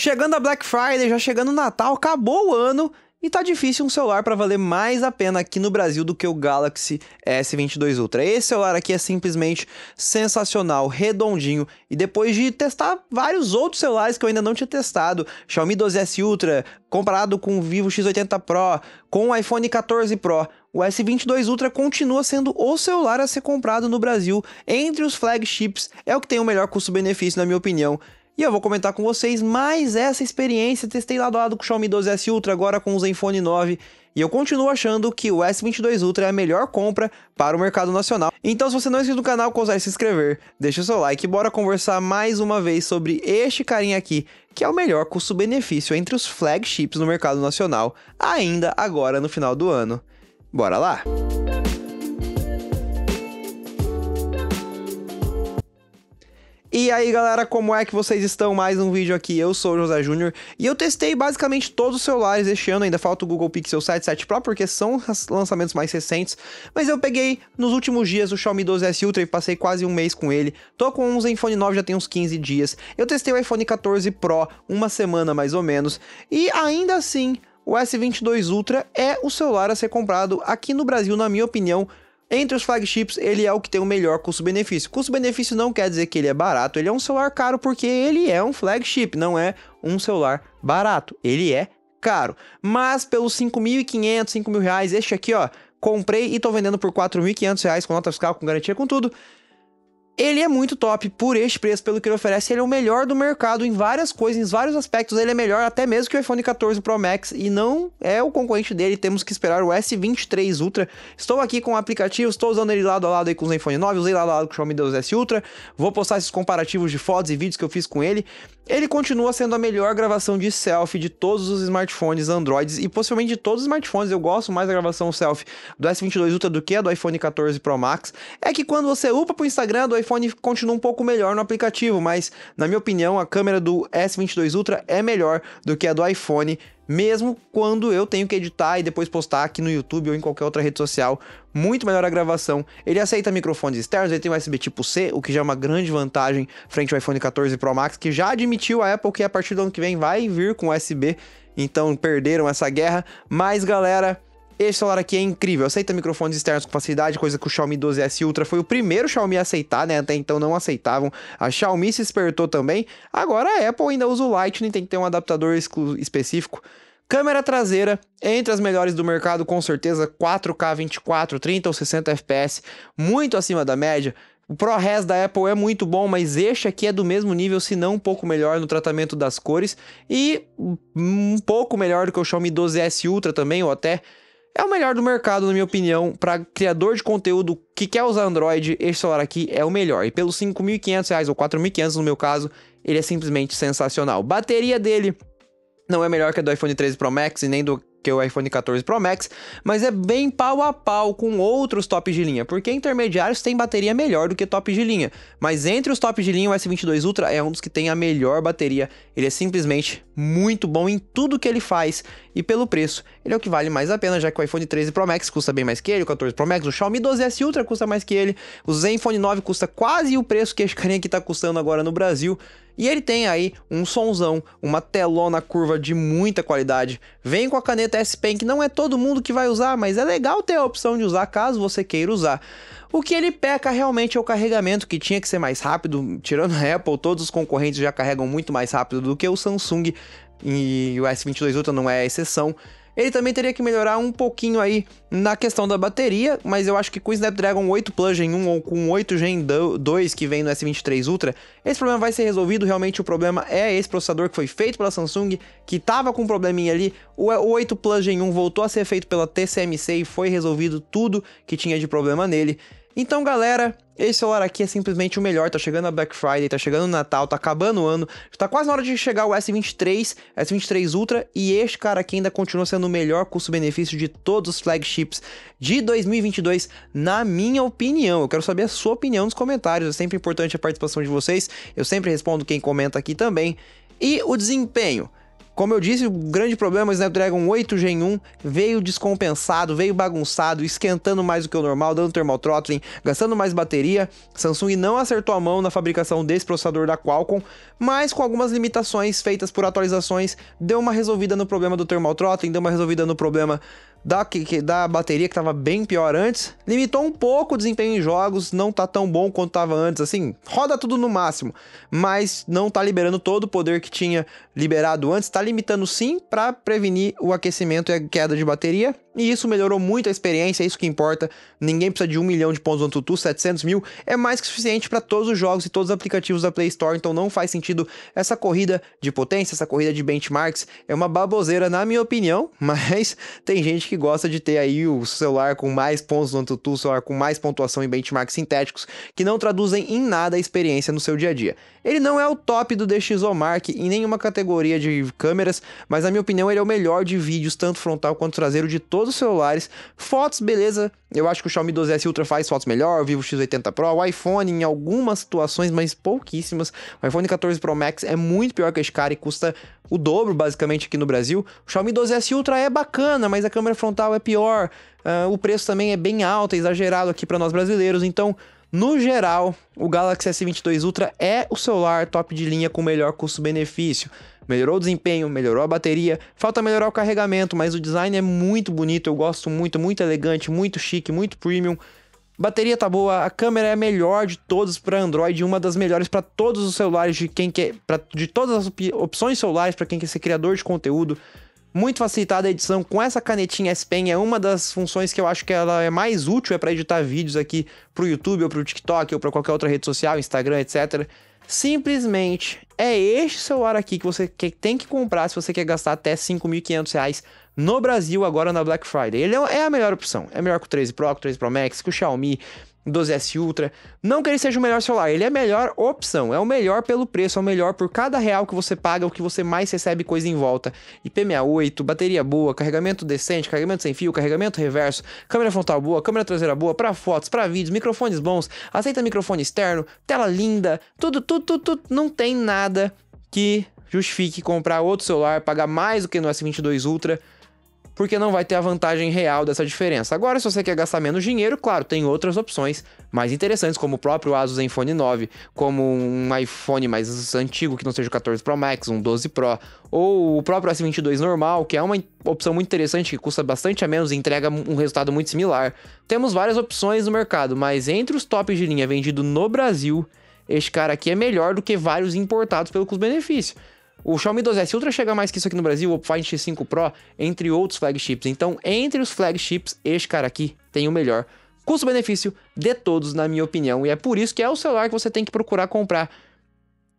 Chegando a Black Friday, já chegando o Natal, acabou o ano e tá difícil um celular para valer mais a pena aqui no Brasil do que o Galaxy S22 Ultra. Esse celular aqui é simplesmente sensacional, redondinho e depois de testar vários outros celulares que eu ainda não tinha testado, Xiaomi 12S Ultra comparado com o Vivo X80 Pro, com o iPhone 14 Pro, o S22 Ultra continua sendo o celular a ser comprado no Brasil entre os flagships, é o que tem o melhor custo-benefício, na minha opinião, e eu vou comentar com vocês mais essa experiência. Testei lado a lado com o Xiaomi 12S Ultra, agora com o Zenfone 9. E eu continuo achando que o S22 Ultra é a melhor compra para o mercado nacional. Então, se você não é inscrito no canal, consegue se inscrever, deixa o seu like e bora conversar mais uma vez sobre este carinha aqui, que é o melhor custo-benefício entre os flagships no mercado nacional, ainda agora no final do ano. Bora lá! Música E aí galera, como é que vocês estão? Mais um vídeo aqui, eu sou o José Júnior e eu testei basicamente todos os celulares este ano, ainda falta o Google Pixel 7, 7 Pro porque são lançamentos mais recentes, mas eu peguei nos últimos dias o Xiaomi 12S Ultra e passei quase um mês com ele, tô com um iPhone 9 já tem uns 15 dias, eu testei o iPhone 14 Pro uma semana mais ou menos e ainda assim o S22 Ultra é o celular a ser comprado aqui no Brasil, na minha opinião, entre os flagships, ele é o que tem o melhor custo-benefício. Custo-benefício não quer dizer que ele é barato, ele é um celular caro porque ele é um flagship, não é um celular barato, ele é caro. Mas pelos 5.500, 5.000 reais, este aqui, ó, comprei e tô vendendo por 4.500 reais com nota fiscal, com garantia, com tudo ele é muito top por este preço, pelo que ele oferece. Ele é o melhor do mercado em várias coisas, em vários aspectos. Ele é melhor até mesmo que o iPhone 14 Pro Max e não é o concorrente dele. Temos que esperar o S23 Ultra. Estou aqui com o aplicativo, estou usando ele lado a lado aí com o iPhone 9, usei lado a lado com o Xiaomi 12 S Ultra. Vou postar esses comparativos de fotos e vídeos que eu fiz com ele. Ele continua sendo a melhor gravação de selfie de todos os smartphones Androids e possivelmente de todos os smartphones. Eu gosto mais da gravação selfie do S22 Ultra do que a do iPhone 14 Pro Max. É que quando você upa pro Instagram, o iPhone continua um pouco melhor no aplicativo, mas na minha opinião, a câmera do S22 Ultra é melhor do que a do iPhone mesmo quando eu tenho que editar e depois postar aqui no YouTube ou em qualquer outra rede social. Muito melhor a gravação. Ele aceita microfones externos, ele tem USB tipo C, o que já é uma grande vantagem frente ao iPhone 14 Pro Max, que já admitiu a Apple que a partir do ano que vem vai vir com USB. Então perderam essa guerra. Mas galera, esse celular aqui é incrível, aceita microfones externos com facilidade, coisa que o Xiaomi 12S Ultra foi o primeiro Xiaomi a aceitar, né? Até então não aceitavam. A Xiaomi se espertou também. Agora a Apple ainda usa o Lightning, tem que ter um adaptador específico. Câmera traseira, entre as melhores do mercado, com certeza, 4K 24, 30 ou 60 FPS, muito acima da média. O ProRes da Apple é muito bom, mas este aqui é do mesmo nível, se não um pouco melhor no tratamento das cores e hum, um pouco melhor do que o Xiaomi 12S Ultra também, ou até é o melhor do mercado, na minha opinião, para criador de conteúdo que quer usar Android, esse celular aqui é o melhor. E pelos R$ 5.500 ou R$ 4.500 no meu caso, ele é simplesmente sensacional. Bateria dele não é melhor que a do iPhone 13 Pro Max e nem do que o iPhone 14 Pro Max, mas é bem pau a pau com outros tops de linha, porque intermediários têm bateria melhor do que top de linha, mas entre os tops de linha o S22 Ultra é um dos que tem a melhor bateria, ele é simplesmente muito bom em tudo que ele faz e pelo preço, ele é o que vale mais a pena, já que o iPhone 13 Pro Max custa bem mais que ele, o 14 Pro Max, o Xiaomi 12S Ultra custa mais que ele, o Zenfone 9 custa quase o preço que esse carinha aqui tá custando agora no Brasil. E ele tem aí um sonzão, uma telona curva de muita qualidade. Vem com a caneta S Pen, que não é todo mundo que vai usar, mas é legal ter a opção de usar caso você queira usar. O que ele peca realmente é o carregamento, que tinha que ser mais rápido. Tirando a Apple, todos os concorrentes já carregam muito mais rápido do que o Samsung e o S22 Ultra não é a exceção. Ele também teria que melhorar um pouquinho aí na questão da bateria, mas eu acho que com o Snapdragon 8 Plus Gen 1 ou com o 8 Gen 2 que vem no S23 Ultra, esse problema vai ser resolvido. Realmente o problema é esse processador que foi feito pela Samsung, que tava com um probleminha ali. O 8 Plus Gen 1 voltou a ser feito pela TCMC e foi resolvido tudo que tinha de problema nele. Então, galera, esse celular aqui é simplesmente o melhor. Tá chegando a Black Friday, tá chegando o Natal, tá acabando o ano. Tá quase na hora de chegar o S23, S23 Ultra. E este cara aqui ainda continua sendo o melhor custo-benefício de todos os flagships de 2022, na minha opinião. Eu quero saber a sua opinião nos comentários. É sempre importante a participação de vocês. Eu sempre respondo quem comenta aqui também. E o desempenho. Como eu disse, o grande problema é o Snapdragon 8 Gen 1 veio descompensado, veio bagunçado, esquentando mais do que o normal, dando thermal throttling, gastando mais bateria. Samsung não acertou a mão na fabricação desse processador da Qualcomm, mas com algumas limitações feitas por atualizações, deu uma resolvida no problema do thermal throttling, deu uma resolvida no problema da, que, da bateria que estava bem pior antes. Limitou um pouco o desempenho em jogos, não tá tão bom quanto estava antes, assim, roda tudo no máximo, mas não tá liberando todo o poder que tinha liberado antes, tá limitando sim para prevenir o aquecimento e a queda de bateria. E isso melhorou muito a experiência, é isso que importa. Ninguém precisa de um milhão de pontos no Tutu, 700 mil é mais que suficiente para todos os jogos e todos os aplicativos da Play Store, então não faz sentido essa corrida de potência, essa corrida de benchmarks. É uma baboseira, na minha opinião, mas tem gente que gosta de ter aí o celular com mais pontos no AnTuTu, celular com mais pontuação em benchmarks sintéticos, que não traduzem em nada a experiência no seu dia a dia. Ele não é o top do DxOMark em nenhuma categoria de câmeras, mas na minha opinião ele é o melhor de vídeos, tanto frontal quanto traseiro, de todos os celulares. Fotos, beleza, eu acho que o Xiaomi 12S Ultra faz fotos melhor, o Vivo X80 Pro, o iPhone em algumas situações, mas pouquíssimas. O iPhone 14 Pro Max é muito pior que esse cara e custa o dobro basicamente aqui no Brasil. O Xiaomi 12S Ultra é bacana, mas a câmera frontal é pior. Uh, o preço também é bem alto, é exagerado aqui para nós brasileiros. Então, no geral, o Galaxy S22 Ultra é o celular top de linha com melhor custo-benefício. Melhorou o desempenho, melhorou a bateria, falta melhorar o carregamento, mas o design é muito bonito, eu gosto muito, muito elegante, muito chique, muito premium. Bateria tá boa, a câmera é a melhor de todos para Android, uma das melhores para todos os celulares de quem quer, pra, de todas as opções celulares para quem quer ser criador de conteúdo muito facilitada a edição com essa canetinha S Pen. É uma das funções que eu acho que ela é mais útil é para editar vídeos aqui pro YouTube ou pro TikTok ou para qualquer outra rede social, Instagram, etc. Simplesmente é este celular aqui que você tem que comprar se você quer gastar até 5.500 reais no Brasil agora na Black Friday. Ele é, é a melhor opção. É melhor que o 13 Pro, que o 13 Pro Max, que o Xiaomi, 12S Ultra. Não que ele seja o melhor celular, ele é a melhor opção, é o melhor pelo preço, é o melhor por cada real que você paga, o que você mais recebe coisa em volta. IP68, bateria boa, carregamento decente, carregamento sem fio, carregamento reverso, câmera frontal boa, câmera traseira boa, para fotos, para vídeos, microfones bons, aceita microfone externo, tela linda, tudo, tudo, tudo, tudo. não tem nada que justifique comprar outro celular, pagar mais do que no S22 Ultra porque não vai ter a vantagem real dessa diferença. Agora, se você quer gastar menos dinheiro, claro, tem outras opções mais interessantes, como o próprio Asus Zenfone 9, como um iPhone mais antigo que não seja o 14 Pro Max, um 12 Pro, ou o próprio S22 normal, que é uma opção muito interessante, que custa bastante a menos e entrega um resultado muito similar. Temos várias opções no mercado, mas entre os tops de linha vendido no Brasil, este cara aqui é melhor do que vários importados pelo custo-benefício. O Xiaomi 12S Ultra chega mais que isso aqui no Brasil, o Find X5 Pro, entre outros flagships. Então, entre os flagships, este cara aqui tem o melhor custo-benefício de todos, na minha opinião. E é por isso que é o celular que você tem que procurar comprar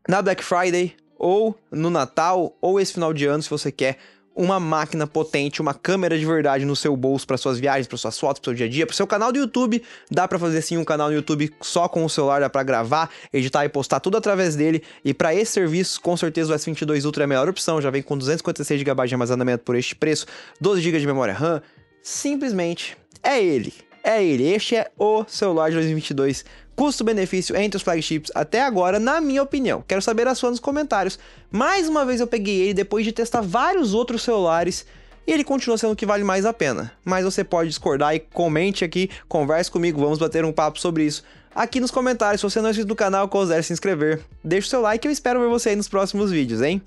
na Black Friday, ou no Natal, ou esse final de ano, se você quer uma máquina potente, uma câmera de verdade no seu bolso para suas viagens, para suas fotos, para seu dia a dia, para seu canal do YouTube. Dá para fazer sim um canal no YouTube só com o celular, dá para gravar, editar e postar tudo através dele. E para esse serviço, com certeza o S22 Ultra é a melhor opção. Já vem com 256 GB de armazenamento por este preço, 12 GB de memória RAM. Simplesmente é ele é ele. Este é o celular de 2022. Custo-benefício entre os flagships até agora, na minha opinião. Quero saber a sua nos comentários. Mais uma vez eu peguei ele depois de testar vários outros celulares e ele continua sendo o que vale mais a pena. Mas você pode discordar e comente aqui, converse comigo, vamos bater um papo sobre isso. Aqui nos comentários, se você não é inscrito no canal, considere se inscrever. Deixa o seu like e eu espero ver você aí nos próximos vídeos, hein?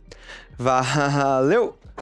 Valeu!